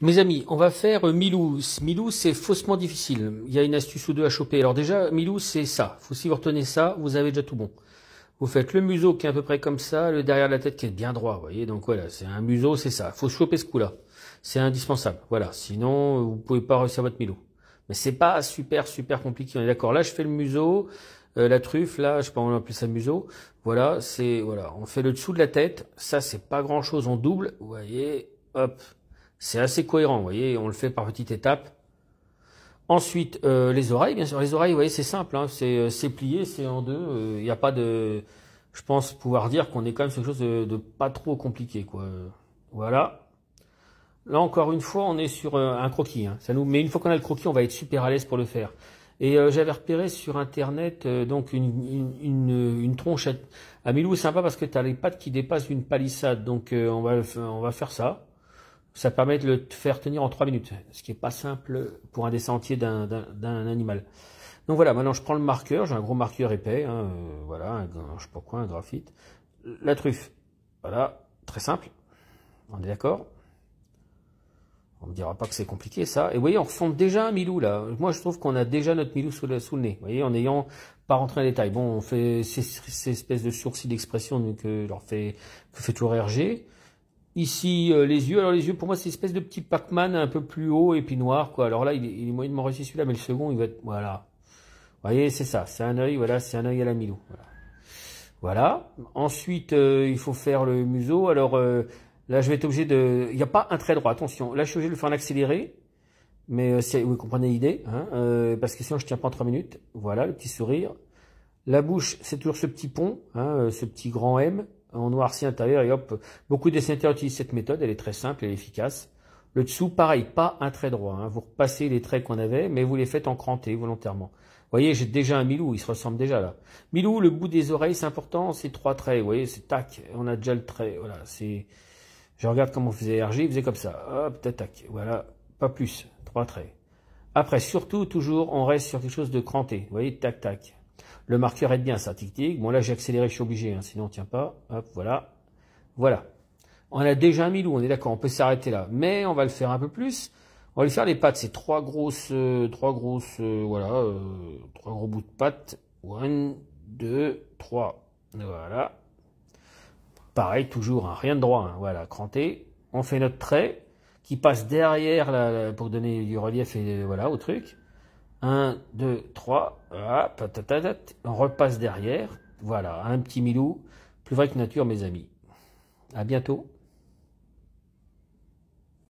Mes amis, on va faire Milou. Euh, Milou, c'est faussement difficile. Il y a une astuce ou deux à choper. Alors déjà, Milou, c'est ça. Faut si vous retenez ça, vous avez déjà tout bon. Vous faites le museau qui est à peu près comme ça, le derrière de la tête qui est bien droit, vous voyez. Donc voilà, c'est un museau, c'est ça. Faut choper ce coup-là. C'est indispensable. Voilà. Sinon, euh, vous pouvez pas réussir votre Milou. Mais c'est pas super, super compliqué. On est d'accord. Là, je fais le museau. Euh, la truffe, là, je sais pas, on appelle ça museau. Voilà, c'est, voilà. On fait le dessous de la tête. Ça, c'est pas grand chose. On double. Vous voyez. Hop. C'est assez cohérent, vous voyez, on le fait par petites étapes. Ensuite, euh, les oreilles, bien sûr, les oreilles, vous voyez, c'est simple, hein. euh, c'est plié, c'est en deux, il euh, n'y a pas de... Je pense pouvoir dire qu'on est quand même sur quelque chose de, pas trop compliqué, quoi. Voilà. Là, encore une fois, on est sur un croquis. Hein. ça nous... Mais une fois qu'on a le croquis, on va être super à l'aise pour le faire. Et j'avais repéré sur internet donc une, une, une, tronche à, Milou, sympa parce que tu as les pattes qui dépassent une palissade. Donc on, va, on va faire ça ça permet de le faire tenir en 3 minutes, ce qui est pas simple pour un des sentiers d'un animal. Donc voilà, maintenant je prends le marqueur, j'ai un gros marqueur épais, hein, euh, voilà, je sais pas quoi, un graphite. La truffe, voilà, très simple, on est d'accord. On ne dira pas que c'est compliqué ça. Et vous voyez, on ressemble déjà à un Milou là. Moi je trouve qu'on a déjà notre Milou sous le, nez, vous voyez, en n'ayant pas rentré en détail. Bon, on fait ces, espèces de sourcils d'expression que euh, leur fait, que fait toujours RG. Ici, euh, les yeux. Alors, les yeux, pour moi, c'est une espèce de petit Pac-Man un peu plus haut et puis noir, quoi. Alors là, il est, il est moyennement réussi celui-là, mais le second, il va être. Voilà. Vous voyez, c'est ça. C'est un œil, voilà, c'est un œil à la Milou. Voilà. Ensuite, euh, il faut faire le museau. Alors euh, là, je vais être obligé de. Il n'y a pas un trait droit, attention. Là, je suis obligé de le faire en accéléré. Mais vous comprenez l'idée, hein, parce que sinon, je tiens pas en trois minutes. Voilà, le petit sourire. La bouche, c'est toujours ce petit pont, hein, ce petit grand M en noirci intérieur et hop. Beaucoup de dessinateurs utilisent cette méthode, elle est très simple, elle est efficace. Le dessous, pareil, pas un trait droit. Hein. Vous repassez les traits qu'on avait, mais vous les faites en cranté volontairement. Vous voyez, j'ai déjà un Milou, il se ressemble déjà là. Milou, le bout des oreilles, c'est important, c'est trois traits. Vous voyez, c'est tac, on a déjà le trait. Voilà, c'est. Je regarde comment on faisait RG, il faisait comme ça. Hop, tac, tac. Voilà, pas plus, trois traits. Après, surtout, toujours, on reste sur quelque chose de cranté. Vous voyez, tac, tac. Le marqueur est bien, ça, tic-tic. Bon, là, j'ai accéléré, je suis obligé, hein, sinon on ne tient pas. Hop, voilà. Voilà. On a déjà un milou, on est d'accord, on peut s'arrêter là. Mais on va le faire un peu plus. On va lui faire les pattes, c'est trois grosses, euh, trois grosses, euh, voilà, euh, trois gros bouts de pattes. One, deux, trois. Voilà. Pareil, toujours, hein, rien de droit, hein, voilà, cranté. On fait notre trait qui passe derrière pour donner du relief et voilà au truc. 1, 2, 3. On repasse derrière. Voilà, un petit milou. Plus vrai que nature, mes amis. À bientôt.